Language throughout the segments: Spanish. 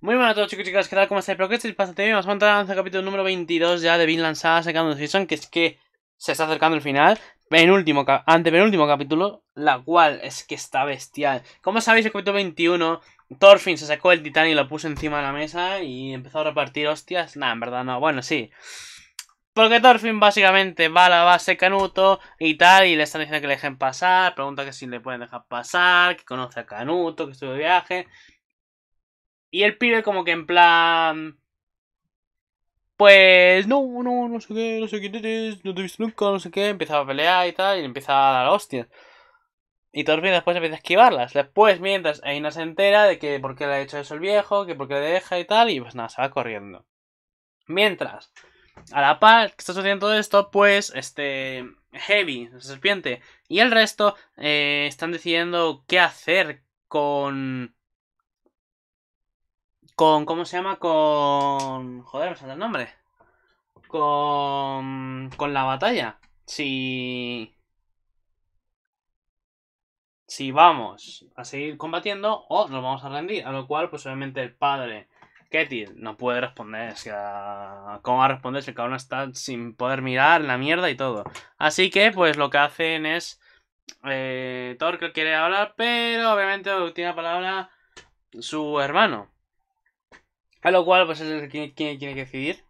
Muy buenas a todos chicos y chicas, ¿qué tal? ¿Cómo estáis? Espero que bien, vamos a entrar en el capítulo número 22 ya de lanzada Saga Second Season, que es que se está acercando el final, penúltimo, antepenúltimo capítulo, la cual es que está bestial. Como sabéis, el capítulo 21, Thorfinn se sacó el titán y lo puso encima de la mesa y empezó a repartir hostias, nah, en verdad no, bueno, sí. Porque Thorfinn básicamente va a la base Canuto y tal, y le están diciendo que le dejen pasar, pregunta que si le pueden dejar pasar, que conoce a Canuto, que estuvo de viaje... Y el pibe como que en plan... Pues no, no, no sé qué, no sé quién eres, no te he visto nunca, no sé qué. Empieza a pelear y tal, y empieza a dar hostias. Y Thorfinn después empieza a esquivarlas. Después, mientras Aina se entera de que por qué le ha hecho eso el viejo, que por qué le deja y tal, y pues nada, se va corriendo. Mientras, a la par que está haciendo todo esto, pues este Heavy, la serpiente, y el resto eh, están decidiendo qué hacer con con, ¿cómo se llama? Con... Joder, me sale el nombre. Con... Con la batalla. Si... Si vamos a seguir combatiendo o nos vamos a rendir. A lo cual, pues obviamente el padre Ketil no puede responder. O sea, ¿cómo va a responder si el cabrón está sin poder mirar la mierda y todo? Así que, pues lo que hacen es. Eh, Torque quiere hablar, pero obviamente tiene la palabra su hermano. A lo cual, pues es el que tiene que decidir.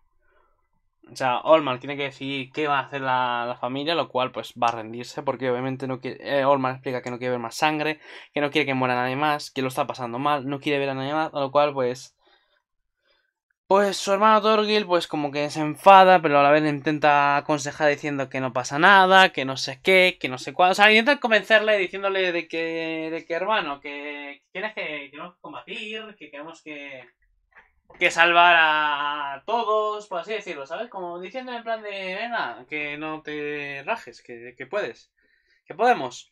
O sea, Olmar tiene que decidir qué va a hacer la, familia, lo cual pues va a rendirse, porque obviamente no quiere, eh, explica que no quiere ver más sangre, que no quiere que muera nadie más, que lo está pasando mal, no quiere ver a nadie más, a lo cual pues... Pues su hermano Torgil pues como que se enfada, pero a la vez le intenta aconsejar diciendo que no pasa nada, que no sé qué, que no sé cuándo. O sea, intenta convencerle diciéndole de que, de que hermano, que, que que, que combatir, que queremos que que salvar a todos, por así decirlo, ¿sabes? Como diciendo en plan de, venga, que no te rajes, que, puedes, que podemos.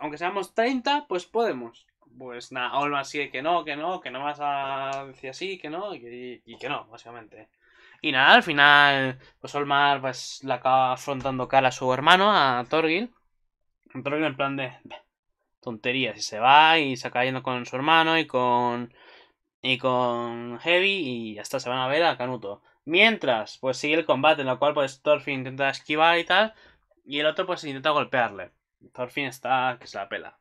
Aunque seamos 30, pues podemos. Pues nada, Olmar sigue que no, que no, que no vas a decir así, que no, y, que no, básicamente. Y nada, al final, pues Olmar pues, la acaba afrontando cara a su hermano, a Torgil. Torgil en plan de tonterías, y se va y se acaba yendo con su hermano y con y con Heavy y hasta se van a ver a Canuto. Mientras, pues sigue el combate en lo cual pues Thorfinn intenta esquivar y tal y el otro pues intenta golpearle. Thorfinn está que se la pela.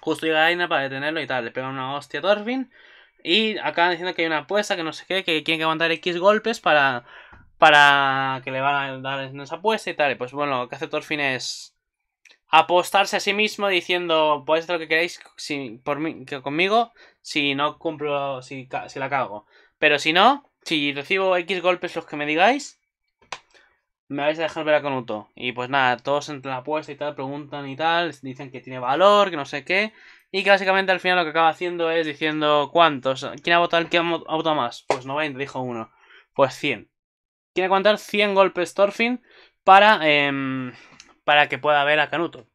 Justo llega Aina para detenerlo y tal, le pega una hostia a Thorfinn y acaban diciendo que hay una apuesta que no sé qué, que tiene que aguantar X golpes para para que le van a dar esa apuesta y tal. Y pues bueno, lo que hace Thorfinn es apostarse a sí mismo diciendo, pues lo que queráis por mí, que conmigo si no cumplo, si, si la cago. Pero si no, si recibo X golpes los que me digáis, me vais a dejar ver a Conuto. Y pues nada, todos entre la apuesta y tal, preguntan y tal, dicen que tiene valor, que no sé qué. Y que básicamente al final lo que acaba haciendo es diciendo cuántos, quién ha votado, quién ha votado más. Pues 90, dijo uno. Pues 100. Quiere contar 100 golpes Thorfinn para em, para que pueda ver a Canuto.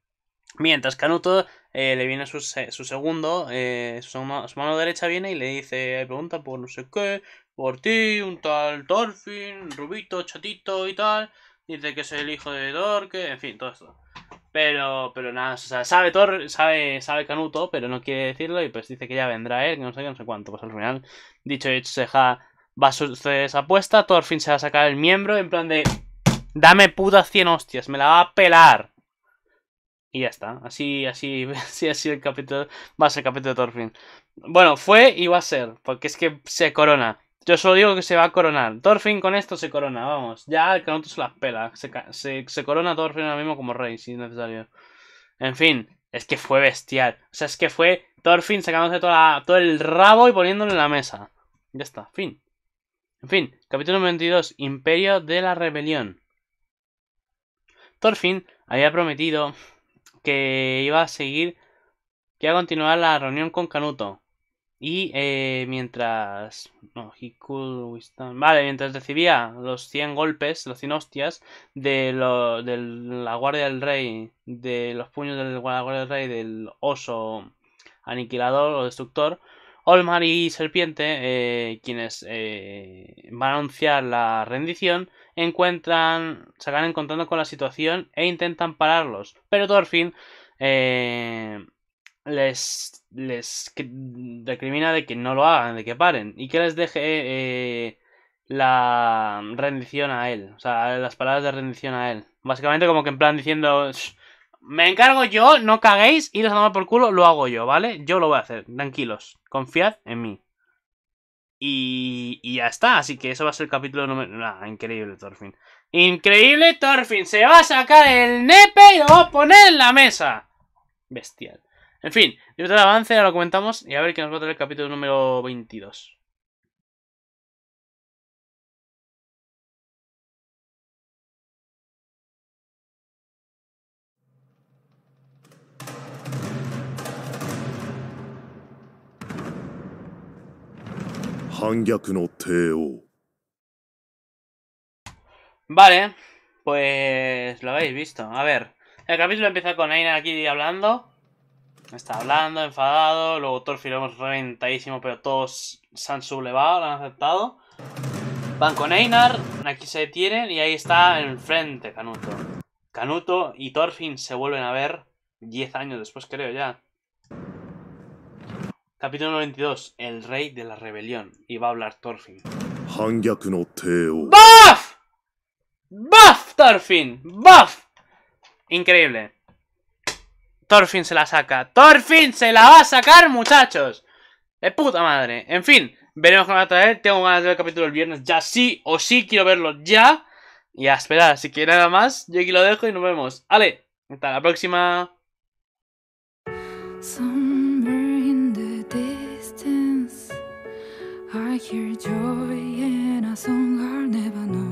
Mientras Canuto eh, le viene su, su segundo, eh, su, mano derecha viene y le dice, pregunta por no sé qué, por ti, un tal Thorfinn, rubito, chatito y tal. Dice que es el hijo de Thor... en fin, todo esto. Pero, pero nada, o sea, sabe sabe, sabe Canuto, pero no quiere decirlo y pues dice que ya vendrá él, que no sé qué, no sé cuánto. Pues al final, dicho y hecho, se deja, va a suceder esa apuesta, Thorfinn se va a sacar el miembro en plan de... Dame puta 100 hostias, me la va a pelar. Y ya está, así, así, así, así el capítulo, va a ser el capítulo de Thorfinn. Bueno, fue y va a ser, porque es que se corona. Yo solo digo que se va a coronar. Thorfinn con esto se corona, vamos. Ya el canoto se las pela. Se, se, corona Thorfinn ahora mismo como rey, si es necesario. En fin, es que fue bestial. O sea, es que fue Thorfinn sacándose toda todo el rabo y poniéndolo en la mesa. Ya está, fin. En fin, capítulo 22, Imperio de la Rebelión fin había prometido que iba a seguir, que iba a continuar la reunión con Canuto. Y eh, mientras... No, Vale, mientras recibía los 100 golpes, los 100 hostias de, de la guardia del rey, de los puños de la guardia del rey, del oso aniquilador o destructor, Olmar y Serpiente, eh, quienes eh, van a anunciar la rendición, encuentran, se van encontrando con la situación e intentan pararlos. Pero Thorfinn eh, les, les recrimina de que no lo hagan, de que paren y que les deje eh, la rendición a él, o sea, las palabras de rendición a él. Básicamente como que en plan diciendo, me encargo yo, no caguéis, iros a tomar por culo, lo hago yo, ¿vale? Yo lo voy a hacer, tranquilos, confiad en mí. Y, y ya está, así que eso va a ser el capítulo número... increíble Thorfinn. Increíble Thorfinn, se va a sacar el nepe y lo va a poner en la mesa. Bestial. En fin, yo te avance, ya lo comentamos y a ver qué nos va a traer el capítulo número 22. Vale, pues lo habéis visto. A ver, el capítulo empieza con Einar aquí hablando. Está hablando, enfadado. Luego Thorfinn lo hemos reventadísimo, pero todos se han sublevado, lo han aceptado. Van con Einar, aquí se detienen y ahí está enfrente Canuto. Canuto y Thorfinn se vuelven a ver 10 años después, creo ya. Capítulo 92. El rey de la rebelión. Y va a hablar Thorfinn. ¡Baf! ¡Baf, Thorfinn! ¡Baf! Increíble. Thorfinn se la saca. ¡Thorfinn se la va a sacar, muchachos! ¡De puta madre! En fin, veremos cómo va a traer. Tengo ganas de ver el capítulo el viernes ya sí o sí. Quiero verlo ya. Y a esperar. Así que nada más. Yo aquí lo dejo y nos vemos. ¡Ale! Hasta la próxima. I hear joy in a song I'll never know.